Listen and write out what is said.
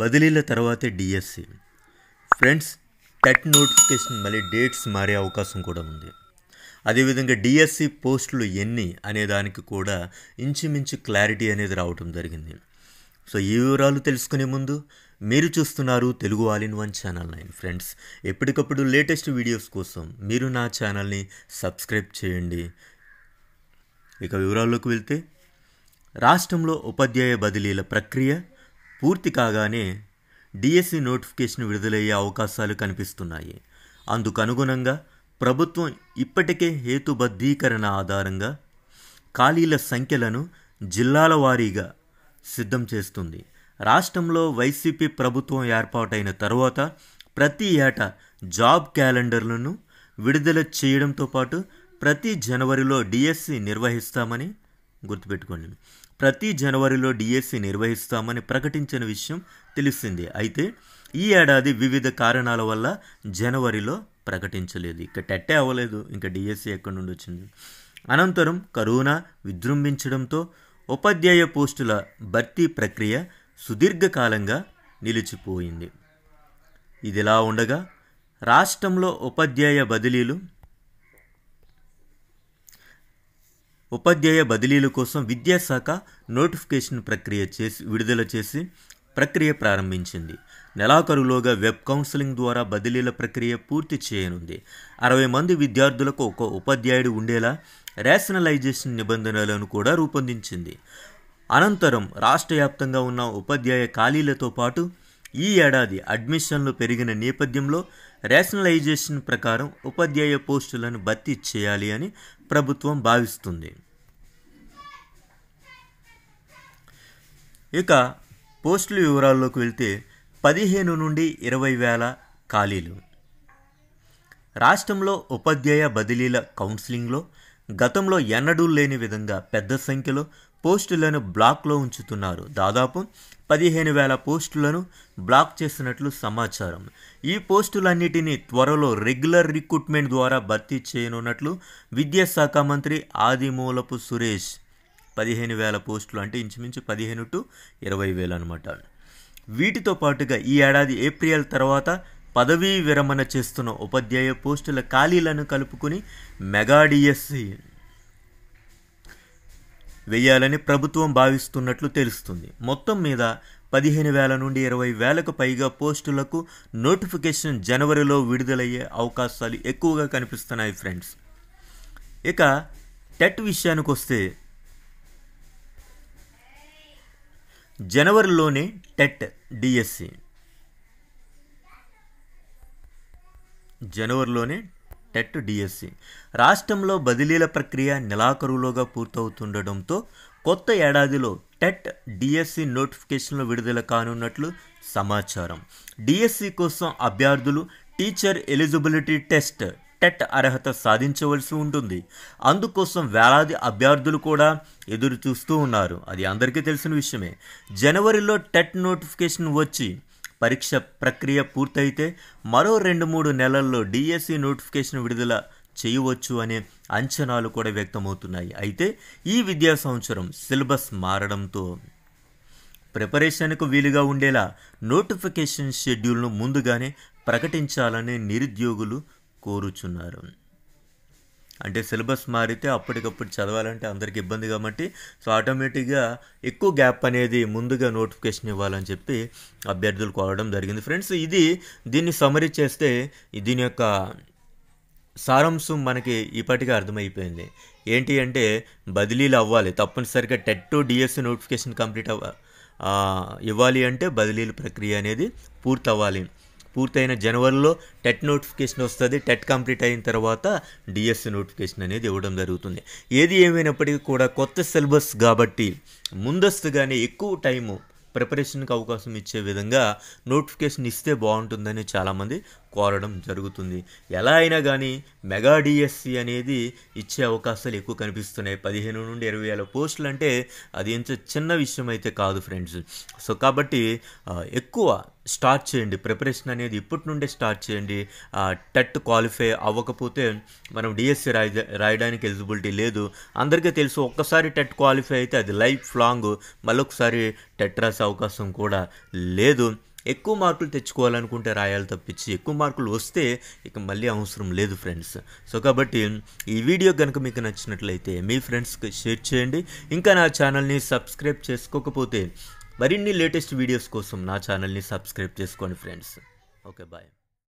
బదిలీల తర్వాతే DSC friends TET notification మళ్ళీ dates మారే అవకాశం కూడా ఉంది అదేవిధంగా డిఎస్సి పోస్టులు ఎన్ని అనే దానికి కూడా ఇంచుమించు క్లారిటీ అనేది రావటం జరిగింది సో ఈ వివరాలు తెలుసుకునే ముందు మీరు చూస్తున్నారు Telugu all in one channel nine friends ఎప్పటికప్పుడు లేటెస్ట్ వీడియోస్ కోసం మీరు నా ఛానల్ని సబ్స్క్రైబ్ చేయండి ఇక వివరాల్లోకి వెళ్తే రాష్ట్రంలో ఉపాధ్యాయ బదిలీల ప్రక్రియ పూర్తి కాగానే డిఎస్సి నోటిఫికేషన్ విడుదలయ్యే అవకాశాలు కనిపిస్తున్నాయి అందుకనుగుణంగా ప్రభుత్వం ఇప్పటికే హేతుబద్ధీకరణ ఆధారంగా ఖాళీల సంఖ్యలను జిల్లాల వారీగా సిద్ధం చేస్తుంది రాష్ట్రంలో వైసీపీ ప్రభుత్వం ఏర్పాటైన తర్వాత ప్రతి ఏటా జాబ్ క్యాలెండర్లను విడుదల చేయడంతో పాటు ప్రతి జనవరిలో డిఎస్సి నిర్వహిస్తామని గుర్తుపెట్టుకోండి ప్రతి జనవరిలో డిఎస్సి నిర్వహిస్తామని ప్రకటించిన విషయం తెలిసింది అయితే ఈ ఏడాది వివిధ కారణాల వల్ల జనవరిలో ప్రకటించలేదు ఇక టెట్టే అవ్వలేదు ఇంకా డిఎస్సి ఎక్కడి నుండి వచ్చింది అనంతరం కరోనా విజృంభించడంతో ఉపాధ్యాయ పోస్టుల భర్తీ ప్రక్రియ సుదీర్ఘకాలంగా నిలిచిపోయింది ఇదిలా ఉండగా రాష్ట్రంలో ఉపాధ్యాయ బదిలీలు ఉపాధ్యాయ బదిలీల కోసం విద్యాశాఖ నోటిఫికేషన్ ప్రక్రియ చేసి విడుదల చేసి ప్రక్రియ ప్రారంభించింది నెలాఖరులోగా వెబ్ కౌన్సిలింగ్ ద్వారా బదిలీల ప్రక్రియ పూర్తి చేయనుంది అరవై మంది విద్యార్థులకు ఒక ఉపాధ్యాయుడు ఉండేలా రేషనలైజేషన్ నిబంధనలను కూడా రూపొందించింది అనంతరం రాష్ట్ర వ్యాప్తంగా ఉన్న ఉపాధ్యాయ ఖాళీలతో పాటు ఈ ఏడాది అడ్మిషన్లు పెరిగిన నేపథ్యంలో రేషనలైజేషన్ ప్రకారం ఉపాధ్యాయ పోస్టులను భర్తీ చేయాలి అని ప్రభుత్వం భావిస్తుంది ఇక పోస్టుల వివరాల్లోకి వెళ్తే పదిహేను నుండి ఇరవై వేల ఖాళీలు రాష్ట్రంలో ఉపాధ్యాయ బదిలీల కౌన్సిలింగ్లో గతంలో ఎన్నడూ లేని విధంగా పెద్ద సంఖ్యలో పోస్టులను బ్లాక్లో ఉంచుతున్నారు దాదాపు పదిహేను వేల పోస్టులను బ్లాక్ చేసినట్లు సమాచారం ఈ పోస్టులన్నిటినీ త్వరలో రెగ్యులర్ రిక్రూట్మెంట్ ద్వారా భర్తీ చేయనున్నట్లు విద్యాశాఖ మంత్రి ఆదిమూలపు సురేష్ పదిహేను వేల పోస్టులు అంటే ఇంచుమించు పదిహేను టు ఇరవై వేలు అనమాట వీటితో పాటుగా ఈ ఏడాది ఏప్రిల్ తర్వాత పదవీ విరమణ చేస్తున్న ఉపాధ్యాయ పోస్టుల ఖాళీలను కలుపుకుని మెగాడిఎస్సి వేయాలని ప్రభుత్వం భావిస్తున్నట్లు తెలుస్తుంది మొత్తం మీద పదిహేను వేల నుండి ఇరవై వేలకు పైగా పోస్టులకు నోటిఫికేషన్ జనవరిలో విడుదలయ్యే అవకాశాలు ఎక్కువగా కనిపిస్తున్నాయి ఫ్రెండ్స్ ఇక టెట్ విషయానికి వస్తే జనవరిలోనే టెట్ డిఎస్సి జనవరిలోనే టెట్ డిఎస్సి రాష్ట్రంలో బదిలీల ప్రక్రియ నెలాఖరులోగా పూర్తవుతుండటంతో కొత్త ఏడాదిలో టెట్ డిఎస్సి నోటిఫికేషన్లు విడుదల కానున్నట్లు సమాచారం డిఎస్సి కోసం అభ్యర్థులు టీచర్ ఎలిజిబిలిటీ టెస్ట్ టెట్ అర్హత సాధించవలసి ఉంటుంది అందుకోసం వేలాది అభ్యర్థులు కూడా ఎదురు చూస్తూ ఉన్నారు అది అందరికీ తెలిసిన విషయమే జనవరిలో టెట్ నోటిఫికేషన్ వచ్చి పరీక్ష ప్రక్రియ పూర్తయితే మరో రెండు మూడు నెలల్లో డిఎస్సి నోటిఫికేషన్ విడుదల చేయవచ్చు అనే అంచనాలు కూడా వ్యక్తమవుతున్నాయి అయితే ఈ విద్యా సంవత్సరం సిలబస్ మారడంతో ప్రిపరేషన్కు వీలుగా ఉండేలా నోటిఫికేషన్ షెడ్యూల్ను ముందుగానే ప్రకటించాలని నిరుద్యోగులు కోరుచున్నారు అంటే సిలబస్ మారితే అప్పటికప్పుడు చదవాలంటే అందరికి ఇబ్బంది కాబట్టి సో ఆటోమేటిక్గా ఎక్కువ గ్యాప్ అనేది ముందుగా నోటిఫికేషన్ ఇవ్వాలని చెప్పి అభ్యర్థులు కోరడం జరిగింది ఫ్రెండ్స్ ఇది దీన్ని సమరీ చేస్తే దీని యొక్క సారాంశం మనకి ఇప్పటికే అర్థమైపోయింది ఏంటి అంటే బదిలీలు అవ్వాలి తప్పనిసరిగా టెట్ డిఎస్సి నోటిఫికేషన్ కంప్లీట్ అవ్వ ఇవ్వాలి అంటే బదిలీల ప్రక్రియ అనేది పూర్తవ్వాలి పూర్తయిన జనవరిలో టెట్ నోటిఫికేషన్ వస్తుంది టెట్ కంప్లీట్ అయిన తర్వాత డిఎస్సి నోటిఫికేషన్ అనేది ఇవ్వడం జరుగుతుంది ఏది ఏమైనప్పటికీ కూడా కొత్త సిలబస్ కాబట్టి ముందస్తుగానే ఎక్కువ టైము ప్రిపరేషన్కి అవకాశం ఇచ్చే విధంగా నోటిఫికేషన్ ఇస్తే బాగుంటుందని చాలామంది కోరడం జరుగుతుంది ఎలా అయినా కానీ మెగా డిఎస్సి అనేది ఇచ్చే అవకాశాలు ఎక్కువ కనిపిస్తున్నాయి పదిహేను నుండి ఇరవై వేల పోస్టులు అంటే అది ఎంత చిన్న విషయం అయితే కాదు ఫ్రెండ్స్ సో కాబట్టి ఎక్కువ స్టార్ట్ చేయండి ప్రిపరేషన్ అనేది ఇప్పటి నుండే స్టార్ట్ చేయండి టెట్ క్వాలిఫై అవ్వకపోతే మనం డిఎస్సి రాయ రాయడానికి ఎలిజిబిలిటీ లేదు అందరికీ తెలుసు ఒక్కసారి టెట్ క్వాలిఫై అయితే అది లైఫ్ లాంగ్ మళ్ళొకసారి టెట్ రాసే అవకాశం కూడా లేదు ఎక్కువ మార్కులు తెచ్చుకోవాలనుకుంటే రాయాలి తప్పించి ఎక్కువ మార్కులు వస్తే ఇక మళ్ళీ అవసరం లేదు ఫ్రెండ్స్ సో కాబట్టి ఈ వీడియో కనుక మీకు నచ్చినట్లయితే మీ ఫ్రెండ్స్కి షేర్ చేయండి ఇంకా నా ఛానల్ని సబ్స్క్రైబ్ చేసుకోకపోతే మరిన్ని లేటెస్ట్ వీడియోస్ కోసం నా ఛానల్ని సబ్స్క్రైబ్ చేసుకోండి ఫ్రెండ్స్ ఓకే బాయ్